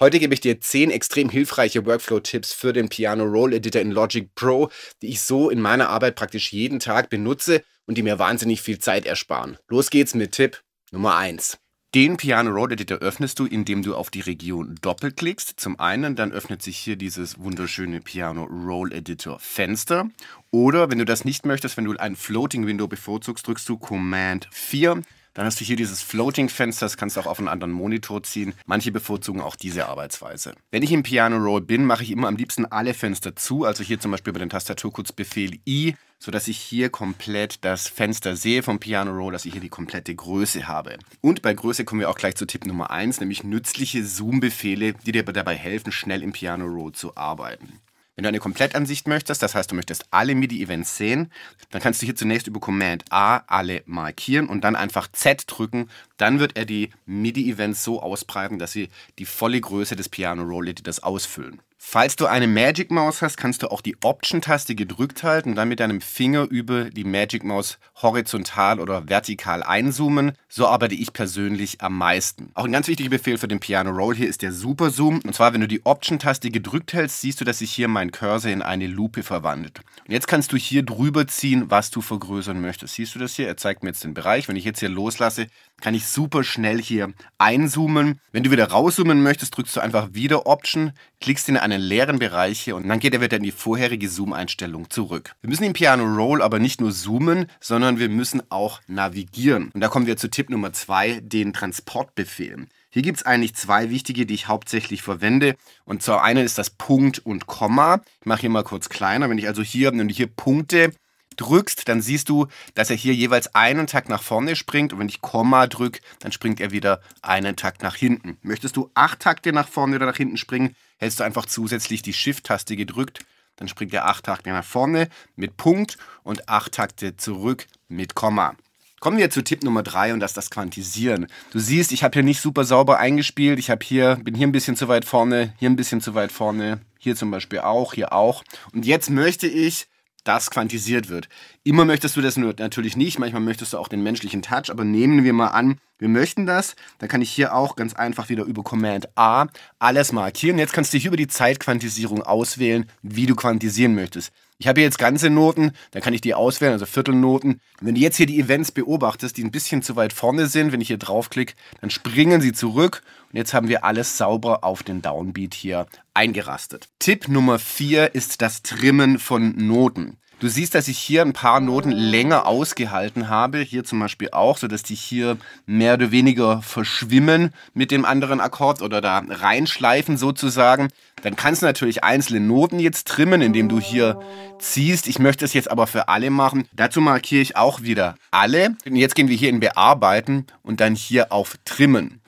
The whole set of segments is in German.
Heute gebe ich dir 10 extrem hilfreiche Workflow-Tipps für den Piano Roll Editor in Logic Pro, die ich so in meiner Arbeit praktisch jeden Tag benutze und die mir wahnsinnig viel Zeit ersparen. Los geht's mit Tipp Nummer 1. Den Piano Roll Editor öffnest du, indem du auf die Region doppelklickst. Zum einen, dann öffnet sich hier dieses wunderschöne Piano Roll Editor Fenster. Oder wenn du das nicht möchtest, wenn du ein Floating Window bevorzugst, drückst du Command 4 dann hast du hier dieses Floating-Fenster, das kannst du auch auf einen anderen Monitor ziehen. Manche bevorzugen auch diese Arbeitsweise. Wenn ich im Piano Roll bin, mache ich immer am liebsten alle Fenster zu. Also hier zum Beispiel über den Tastaturkurzbefehl I, sodass ich hier komplett das Fenster sehe vom Piano Roll, dass ich hier die komplette Größe habe. Und bei Größe kommen wir auch gleich zu Tipp Nummer 1, nämlich nützliche Zoom-Befehle, die dir dabei helfen, schnell im Piano Roll zu arbeiten. Wenn du eine Komplettansicht möchtest, das heißt, du möchtest alle MIDI-Events sehen, dann kannst du hier zunächst über Command A alle markieren und dann einfach Z drücken. Dann wird er die MIDI-Events so ausbreiten, dass sie die volle Größe des Piano Roll Editors ausfüllen. Falls du eine Magic Mouse hast, kannst du auch die Option-Taste gedrückt halten und dann mit deinem Finger über die Magic Mouse horizontal oder vertikal einzoomen. So arbeite ich persönlich am meisten. Auch ein ganz wichtiger Befehl für den Piano Roll hier ist der Super Zoom. Und zwar, wenn du die Option-Taste gedrückt hältst, siehst du, dass sich hier mein Cursor in eine Lupe verwandelt. Und jetzt kannst du hier drüber ziehen, was du vergrößern möchtest. Siehst du das hier? Er zeigt mir jetzt den Bereich. Wenn ich jetzt hier loslasse, kann ich super schnell hier einzoomen. Wenn du wieder rauszoomen möchtest, drückst du einfach wieder Option, klickst in eine einen leeren Bereich hier und dann geht er wieder in die vorherige Zoom-Einstellung zurück. Wir müssen im Piano Roll aber nicht nur zoomen, sondern wir müssen auch navigieren. Und da kommen wir zu Tipp Nummer 2, den Transportbefehl. Hier gibt es eigentlich zwei wichtige, die ich hauptsächlich verwende. Und zwar eine ist das Punkt und Komma. Ich mache hier mal kurz kleiner. Wenn ich also hier, wenn hier Punkte drückst, dann siehst du, dass er hier jeweils einen Takt nach vorne springt und wenn ich Komma drücke, dann springt er wieder einen Takt nach hinten. Möchtest du acht Takte nach vorne oder nach hinten springen, hältst du einfach zusätzlich die Shift-Taste gedrückt, dann springt er acht Takte nach vorne mit Punkt und acht Takte zurück mit Komma. Kommen wir zu Tipp Nummer drei und das ist das Quantisieren. Du siehst, ich habe hier nicht super sauber eingespielt. Ich habe hier, bin hier ein bisschen zu weit vorne, hier ein bisschen zu weit vorne, hier zum Beispiel auch, hier auch. Und jetzt möchte ich das quantisiert wird. Immer möchtest du das natürlich nicht, manchmal möchtest du auch den menschlichen Touch, aber nehmen wir mal an, wir möchten das, dann kann ich hier auch ganz einfach wieder über Command A alles markieren. Jetzt kannst du hier über die Zeitquantisierung auswählen, wie du quantisieren möchtest. Ich habe hier jetzt ganze Noten, dann kann ich die auswählen, also Viertelnoten. Und wenn du jetzt hier die Events beobachtest, die ein bisschen zu weit vorne sind, wenn ich hier draufklicke, dann springen sie zurück und jetzt haben wir alles sauber auf den Downbeat hier eingerastet. Tipp Nummer 4 ist das Trimmen von Noten. Du siehst, dass ich hier ein paar Noten länger ausgehalten habe. Hier zum Beispiel auch, sodass die hier mehr oder weniger verschwimmen mit dem anderen Akkord oder da reinschleifen sozusagen. Dann kannst du natürlich einzelne Noten jetzt trimmen, indem du hier ziehst. Ich möchte es jetzt aber für alle machen. Dazu markiere ich auch wieder alle. Und jetzt gehen wir hier in Bearbeiten und dann hier auf Trimmen.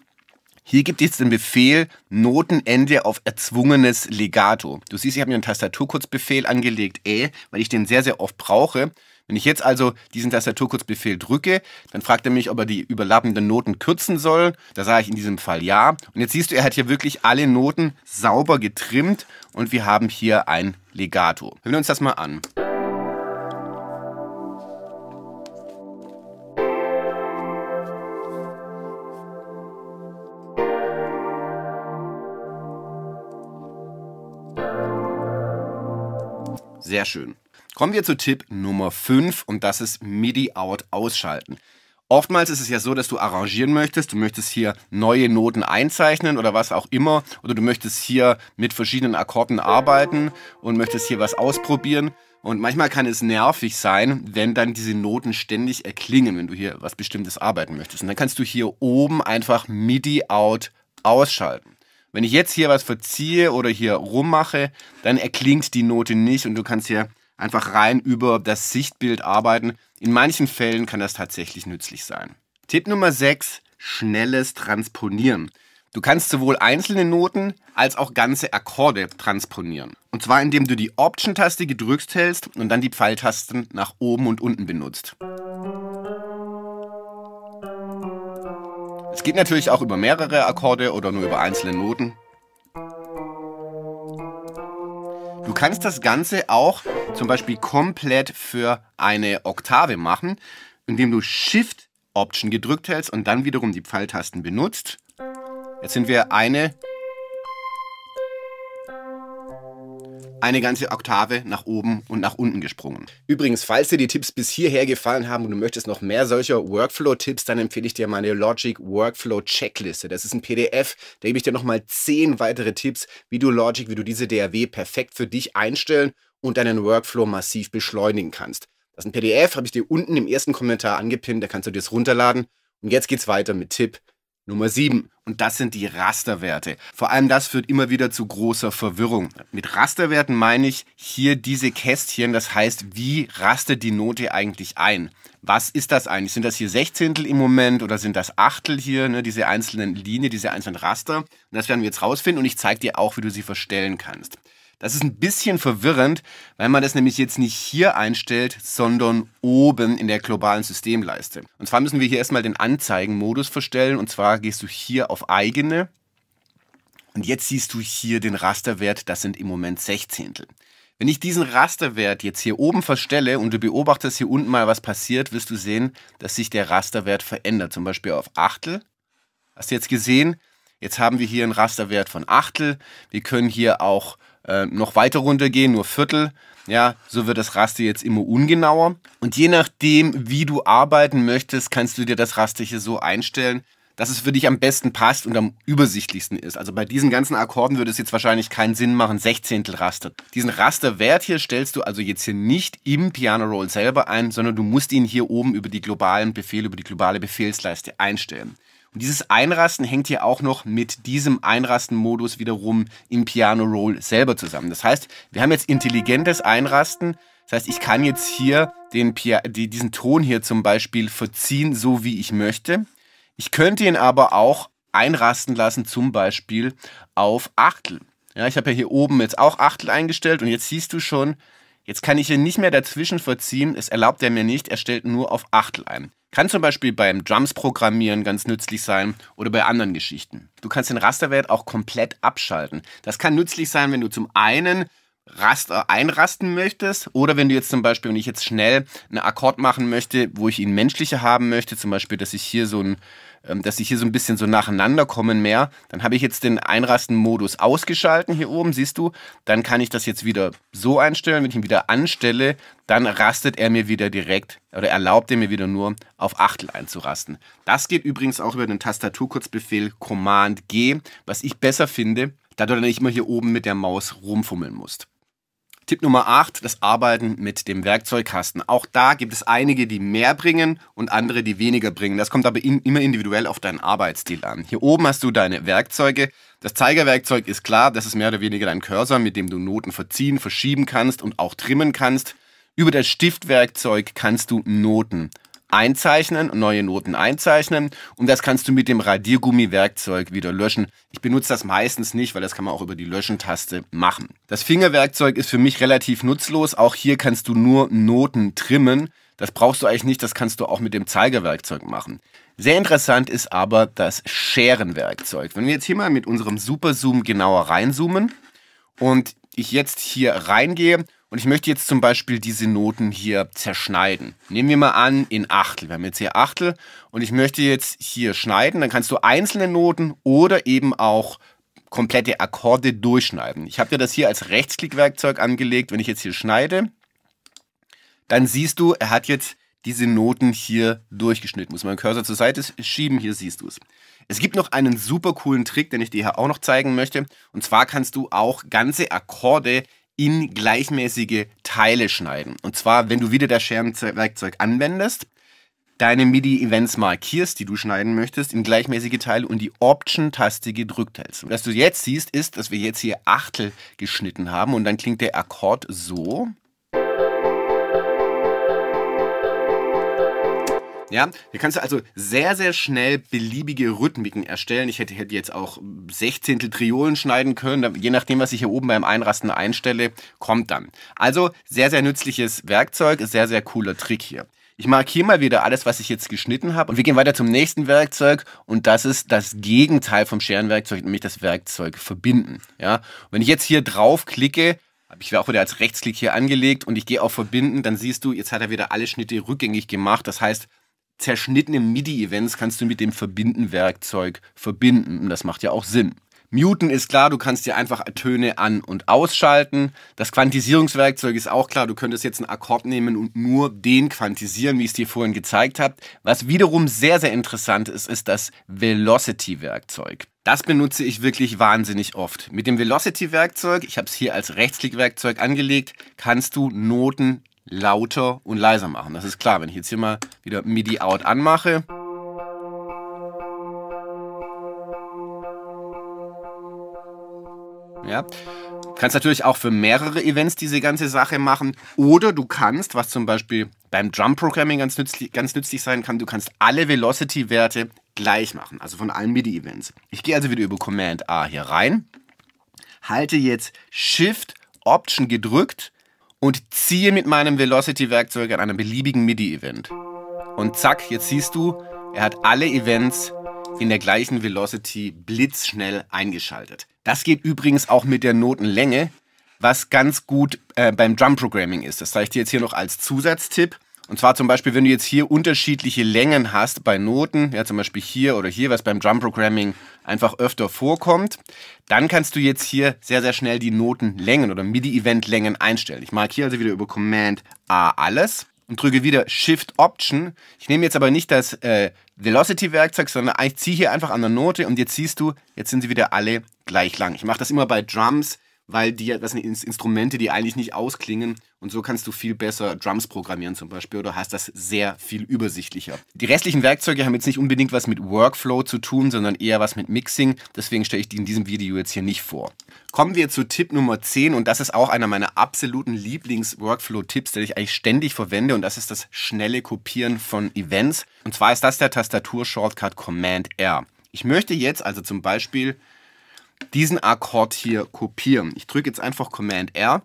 Hier gibt es den Befehl Notenende auf erzwungenes Legato. Du siehst, ich habe mir einen Tastaturkurzbefehl angelegt, E, weil ich den sehr, sehr oft brauche. Wenn ich jetzt also diesen Tastaturkurzbefehl drücke, dann fragt er mich, ob er die überlappenden Noten kürzen soll. Da sage ich in diesem Fall ja. Und jetzt siehst du, er hat hier wirklich alle Noten sauber getrimmt und wir haben hier ein Legato. Hören wir uns das mal an. Sehr schön. Kommen wir zu Tipp Nummer 5 und das ist MIDI-Out ausschalten. Oftmals ist es ja so, dass du arrangieren möchtest, du möchtest hier neue Noten einzeichnen oder was auch immer, oder du möchtest hier mit verschiedenen Akkorden arbeiten und möchtest hier was ausprobieren. Und manchmal kann es nervig sein, wenn dann diese Noten ständig erklingen, wenn du hier was Bestimmtes arbeiten möchtest. Und dann kannst du hier oben einfach MIDI-Out ausschalten. Wenn ich jetzt hier was verziehe oder hier rummache, dann erklingt die Note nicht und du kannst hier einfach rein über das Sichtbild arbeiten. In manchen Fällen kann das tatsächlich nützlich sein. Tipp Nummer 6, schnelles Transponieren. Du kannst sowohl einzelne Noten als auch ganze Akkorde transponieren. Und zwar indem du die Option-Taste gedrückt hältst und dann die Pfeiltasten nach oben und unten benutzt. Es geht natürlich auch über mehrere Akkorde oder nur über einzelne Noten. Du kannst das Ganze auch zum Beispiel komplett für eine Oktave machen, indem du Shift Option gedrückt hältst und dann wiederum die Pfeiltasten benutzt. Jetzt sind wir eine eine ganze Oktave nach oben und nach unten gesprungen. Übrigens, falls dir die Tipps bis hierher gefallen haben und du möchtest noch mehr solcher Workflow-Tipps, dann empfehle ich dir meine Logic Workflow Checkliste. Das ist ein PDF, da gebe ich dir nochmal zehn weitere Tipps, wie du Logic, wie du diese DAW perfekt für dich einstellen und deinen Workflow massiv beschleunigen kannst. Das ist ein PDF, habe ich dir unten im ersten Kommentar angepinnt, da kannst du dir es runterladen. Und jetzt geht's weiter mit Tipp Nummer 7. Und das sind die Rasterwerte. Vor allem das führt immer wieder zu großer Verwirrung. Mit Rasterwerten meine ich hier diese Kästchen, das heißt, wie rastet die Note eigentlich ein? Was ist das eigentlich? Sind das hier Sechzehntel im Moment oder sind das Achtel hier, ne, diese einzelnen Linien, diese einzelnen Raster? Und das werden wir jetzt rausfinden und ich zeige dir auch, wie du sie verstellen kannst. Das ist ein bisschen verwirrend, weil man das nämlich jetzt nicht hier einstellt, sondern oben in der globalen Systemleiste. Und zwar müssen wir hier erstmal den Anzeigenmodus verstellen. Und zwar gehst du hier auf eigene. Und jetzt siehst du hier den Rasterwert. Das sind im Moment Sechzehntel. Wenn ich diesen Rasterwert jetzt hier oben verstelle und du beobachtest hier unten mal, was passiert, wirst du sehen, dass sich der Rasterwert verändert. Zum Beispiel auf Achtel. Hast du jetzt gesehen? Jetzt haben wir hier einen Rasterwert von Achtel. Wir können hier auch äh, noch weiter runtergehen, nur Viertel. Ja, so wird das Raster jetzt immer ungenauer. Und je nachdem, wie du arbeiten möchtest, kannst du dir das Raster hier so einstellen, dass es für dich am besten passt und am übersichtlichsten ist. Also bei diesen ganzen Akkorden würde es jetzt wahrscheinlich keinen Sinn machen, 16. Raster. Diesen Rasterwert hier stellst du also jetzt hier nicht im Piano Roll selber ein, sondern du musst ihn hier oben über die globalen Befehle, über die globale Befehlsleiste einstellen. Und dieses Einrasten hängt hier auch noch mit diesem Einrasten-Modus wiederum im Piano Roll selber zusammen. Das heißt, wir haben jetzt intelligentes Einrasten. Das heißt, ich kann jetzt hier den Pia die, diesen Ton hier zum Beispiel verziehen, so wie ich möchte. Ich könnte ihn aber auch einrasten lassen, zum Beispiel auf Achtel. Ja, ich habe ja hier oben jetzt auch Achtel eingestellt und jetzt siehst du schon, jetzt kann ich hier nicht mehr dazwischen verziehen, es erlaubt er mir nicht, er stellt nur auf Achtel ein. Kann zum Beispiel beim Drums-Programmieren ganz nützlich sein oder bei anderen Geschichten. Du kannst den Rasterwert auch komplett abschalten. Das kann nützlich sein, wenn du zum einen rast, äh, einrasten möchtest oder wenn du jetzt zum Beispiel, wenn ich jetzt schnell einen Akkord machen möchte, wo ich ihn menschlicher haben möchte, zum Beispiel, dass ich hier so ein ähm, dass sie hier so ein bisschen so nacheinander kommen mehr. Dann habe ich jetzt den Einrasten-Modus ausgeschalten hier oben, siehst du. Dann kann ich das jetzt wieder so einstellen. Wenn ich ihn wieder anstelle, dann rastet er mir wieder direkt oder erlaubt er mir wieder nur auf Achtel einzurasten. Das geht übrigens auch über den Tastaturkurzbefehl Command G, was ich besser finde, da du dann nicht immer hier oben mit der Maus rumfummeln musst. Tipp Nummer 8, das Arbeiten mit dem Werkzeugkasten. Auch da gibt es einige, die mehr bringen und andere, die weniger bringen. Das kommt aber in, immer individuell auf deinen Arbeitsstil an. Hier oben hast du deine Werkzeuge. Das Zeigerwerkzeug ist klar, das ist mehr oder weniger dein Cursor, mit dem du Noten verziehen, verschieben kannst und auch trimmen kannst. Über das Stiftwerkzeug kannst du Noten einzeichnen, neue Noten einzeichnen und das kannst du mit dem Radiergummi-Werkzeug wieder löschen. Ich benutze das meistens nicht, weil das kann man auch über die Löschentaste machen. Das Fingerwerkzeug ist für mich relativ nutzlos. Auch hier kannst du nur Noten trimmen. Das brauchst du eigentlich nicht, das kannst du auch mit dem Zeigerwerkzeug machen. Sehr interessant ist aber das Scherenwerkzeug. Wenn wir jetzt hier mal mit unserem Superzoom genauer reinzoomen und ich jetzt hier reingehe und ich möchte jetzt zum Beispiel diese Noten hier zerschneiden. Nehmen wir mal an in Achtel. Wir haben jetzt hier Achtel und ich möchte jetzt hier schneiden. Dann kannst du einzelne Noten oder eben auch komplette Akkorde durchschneiden. Ich habe dir das hier als Rechtsklickwerkzeug angelegt. Wenn ich jetzt hier schneide, dann siehst du, er hat jetzt diese Noten hier durchgeschnitten. Muss man Cursor zur Seite schieben, hier siehst du es. Es gibt noch einen super coolen Trick, den ich dir hier auch noch zeigen möchte. Und zwar kannst du auch ganze Akkorde in gleichmäßige Teile schneiden. Und zwar, wenn du wieder das Scherenwerkzeug anwendest, deine MIDI-Events markierst, die du schneiden möchtest, in gleichmäßige Teile und die Option-Taste gedrückt hältst. was du jetzt siehst, ist, dass wir jetzt hier Achtel geschnitten haben und dann klingt der Akkord so. Ja, hier kannst du also sehr, sehr schnell beliebige Rhythmiken erstellen. Ich hätte, hätte jetzt auch Sechzehntel Triolen schneiden können. Je nachdem, was ich hier oben beim Einrasten einstelle, kommt dann. Also sehr, sehr nützliches Werkzeug, sehr, sehr cooler Trick hier. Ich markiere mal wieder alles, was ich jetzt geschnitten habe. Und wir gehen weiter zum nächsten Werkzeug. Und das ist das Gegenteil vom Scherenwerkzeug, nämlich das Werkzeug verbinden. Ja, wenn ich jetzt hier drauf klicke, habe ich auch wieder als Rechtsklick hier angelegt und ich gehe auf Verbinden, dann siehst du, jetzt hat er wieder alle Schnitte rückgängig gemacht. Das heißt, zerschnittene MIDI-Events kannst du mit dem Verbinden-Werkzeug verbinden. Und das macht ja auch Sinn. Muten ist klar, du kannst dir einfach Töne an- und ausschalten. Das Quantisierungswerkzeug ist auch klar, du könntest jetzt einen Akkord nehmen und nur den quantisieren, wie ich es dir vorhin gezeigt habe. Was wiederum sehr, sehr interessant ist, ist das Velocity-Werkzeug. Das benutze ich wirklich wahnsinnig oft. Mit dem Velocity-Werkzeug, ich habe es hier als Rechtsklick-Werkzeug angelegt, kannst du Noten lauter und leiser machen. Das ist klar, wenn ich jetzt hier mal wieder MIDI out anmache. Ja. Du kannst natürlich auch für mehrere Events diese ganze Sache machen. Oder du kannst, was zum Beispiel beim Drum Programming ganz nützlich, ganz nützlich sein kann, du kannst alle Velocity-Werte gleich machen, also von allen MIDI-Events. Ich gehe also wieder über Command A hier rein, halte jetzt Shift Option gedrückt und ziehe mit meinem Velocity-Werkzeug an einem beliebigen MIDI-Event. Und zack, jetzt siehst du, er hat alle Events in der gleichen Velocity blitzschnell eingeschaltet. Das geht übrigens auch mit der Notenlänge, was ganz gut äh, beim Drum Programming ist. Das zeige ich dir jetzt hier noch als Zusatztipp. Und zwar zum Beispiel, wenn du jetzt hier unterschiedliche Längen hast bei Noten, ja zum Beispiel hier oder hier, was beim Drum Programming einfach öfter vorkommt, dann kannst du jetzt hier sehr, sehr schnell die Notenlängen oder MIDI-Event-Längen einstellen. Ich markiere also wieder über Command A alles und drücke wieder Shift Option. Ich nehme jetzt aber nicht das äh, Velocity-Werkzeug, sondern ich ziehe hier einfach an der Note und jetzt siehst du, jetzt sind sie wieder alle gleich lang. Ich mache das immer bei Drums, weil die, das sind Instrumente, die eigentlich nicht ausklingen und so kannst du viel besser Drums programmieren zum Beispiel oder hast das sehr viel übersichtlicher. Die restlichen Werkzeuge haben jetzt nicht unbedingt was mit Workflow zu tun, sondern eher was mit Mixing. Deswegen stelle ich die in diesem Video jetzt hier nicht vor. Kommen wir zu Tipp Nummer 10 und das ist auch einer meiner absoluten Lieblings-Workflow-Tipps, den ich eigentlich ständig verwende und das ist das schnelle Kopieren von Events. Und zwar ist das der Tastatur-Shortcut Command R. Ich möchte jetzt also zum Beispiel diesen Akkord hier kopieren. Ich drücke jetzt einfach Command R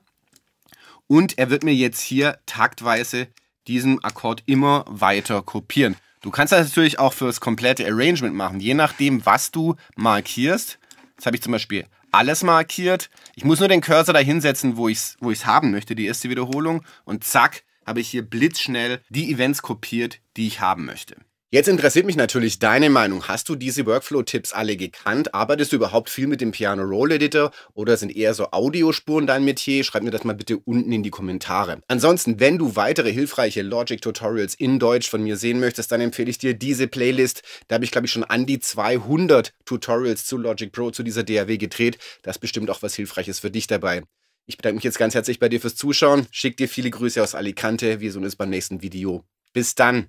und er wird mir jetzt hier taktweise diesen Akkord immer weiter kopieren. Du kannst das natürlich auch für das komplette Arrangement machen, je nachdem, was du markierst. Jetzt habe ich zum Beispiel alles markiert. Ich muss nur den Cursor da hinsetzen, wo ich es wo ich's haben möchte, die erste Wiederholung. Und zack, habe ich hier blitzschnell die Events kopiert, die ich haben möchte. Jetzt interessiert mich natürlich deine Meinung. Hast du diese Workflow-Tipps alle gekannt? Arbeitest du überhaupt viel mit dem Piano Roll Editor oder sind eher so Audiospuren dein Metier? Schreib mir das mal bitte unten in die Kommentare. Ansonsten, wenn du weitere hilfreiche Logic-Tutorials in Deutsch von mir sehen möchtest, dann empfehle ich dir diese Playlist. Da habe ich, glaube ich, schon an die 200 Tutorials zu Logic Pro, zu dieser DAW gedreht. Das ist bestimmt auch was Hilfreiches für dich dabei. Ich bedanke mich jetzt ganz herzlich bei dir fürs Zuschauen. Schick dir viele Grüße aus Alicante. Wir sehen uns beim nächsten Video. Bis dann!